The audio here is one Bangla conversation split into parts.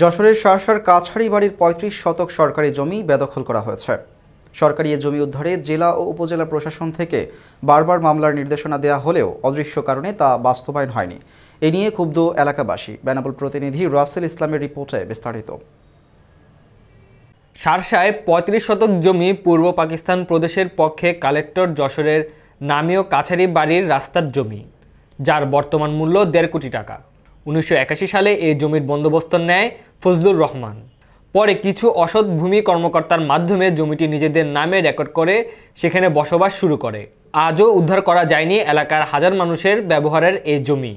যশোরের সারসার কাছাড়ি বাড়ির পঁয়ত্রিশ শতক সরকারি জমি বেদখল করা হয়েছে সরকারি এ জমি উদ্ধারে জেলা ও উপজেলা প্রশাসন থেকে বারবার মামলার নির্দেশনা দেয়া হলেও অদৃশ্য কারণে তা বাস্তবায়ন হয়নি এ নিয়ে ক্ষুব্ধ এলাকাবাসী বেনাপোল প্রতিনিধি রাসেল ইসলামের রিপোর্টে বিস্তারিত সারসায় পঁয়ত্রিশ শতক জমি পূর্ব পাকিস্তান প্রদেশের পক্ষে কালেক্টর যশোরের নামীয় কাছারি বাড়ির রাস্তার জমি যার বর্তমান মূল্য দেড় কোটি টাকা উনিশশো সালে এই জমির বন্দোবস্ত নেয় ফজলুর রহমান পরে কিছু অসৎ ভূমি কর্মকর্তার মাধ্যমে জমিটি নিজেদের নামে রেকর্ড করে সেখানে বসবাস শুরু করে আজও উদ্ধার করা যায়নি এলাকার হাজার মানুষের ব্যবহারের এই জমি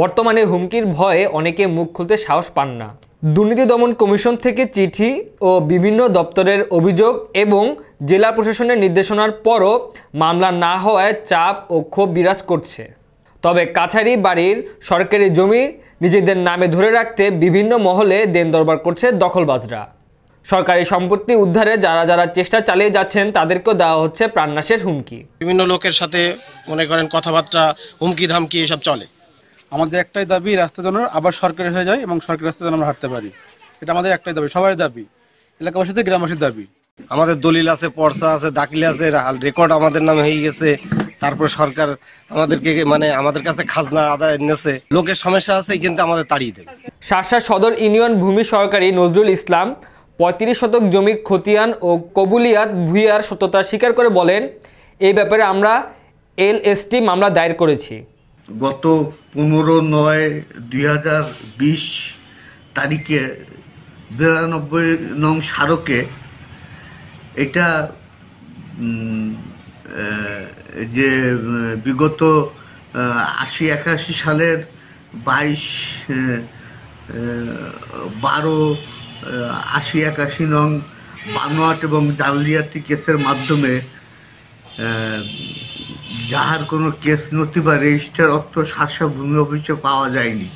বর্তমানে হুমকির ভয়ে অনেকে মুখ খুলতে সাহস পান না দুর্নীতি দমন কমিশন থেকে চিঠি ও বিভিন্ন দপ্তরের অভিযোগ এবং জেলা প্রশাসনের নির্দেশনার পরও মামলা না হওয়ায় চাপ ও ক্ষোভ বিরাজ করছে তবে কাছারি বাড়ির সরকারি জমি নিজেদের নামে ধরে রাখতে বিভিন্ন মহলে দেন দরবার করছে দখলবাজরা সরকারি সম্পত্তি উদ্ধারে যারা যারা চেষ্টা চালিয়ে যাচ্ছেন তাদেরকেও দেওয়া হচ্ছে প্রাণনাশের হুমকি বিভিন্ন লোকের সাথে মনে করেন কথাবার্তা হুমকি ধামকি এসব চলে আমাদের একটাই দাবি রাস্তা যেন আবার সরকারি হয়ে যায় এবং সরকারি রাস্তা যেন আমরা হাঁটতে পারি এটা আমাদের একটাই দাবি সবাই দাবি এলাকাবাসীদের গ্রামবাসীর দাবি আমাদের দলিল আছে পর্চা আছে দাখিল আছে রেকর্ড আমাদের নামে হয়ে গেছে তারপর সরকার আমাদেরকে মানে আমাদের কাছে খাজনা আদায় নেছে লোকের সমস্যা আছে কিন্তু আমাদের তাড়িয়ে দেবে শাসা সদর ইউনিয়ন ভূমি সহকারী নজরুল ইসলাম পঁয়ত্রিশ শতক জমির খতিয়ান ও কবুলিয়াত ভুইয়ার সত্যতা স্বীকার করে বলেন এই ব্যাপারে আমরা এলএসটি মামলা দায়ের করেছি গত পনেরো নয় দুই তারিখে বিরানব্বই নং স্মারকে এটা যে বিগত আশি একাশি সালের বাইশ বারো আশি একাশি নং বানোয়াট এবং জালিয়াতি কেসের মাধ্যমে যাহার কোনো কেস নথি বা রেজিস্টার অর্থ সারসা ভূমি অফিসে পাওয়া যায়নি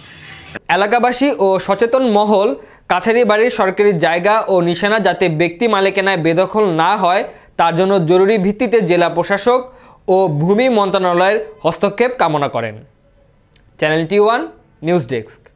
এলাকাবাসী ও সচেতন মহল কাছারি বাড়ির সরকারি জায়গা ও নিশানা যাতে ব্যক্তি মালিকানায় বেদখল না হয় তার জন্য জরুরি ভিত্তিতে জেলা প্রশাসক ও ভূমি মন্ত্রণালয়ের হস্তক্ষেপ কামনা করেন চ্যানেল টি ওয়ান নিউজ ডেস্ক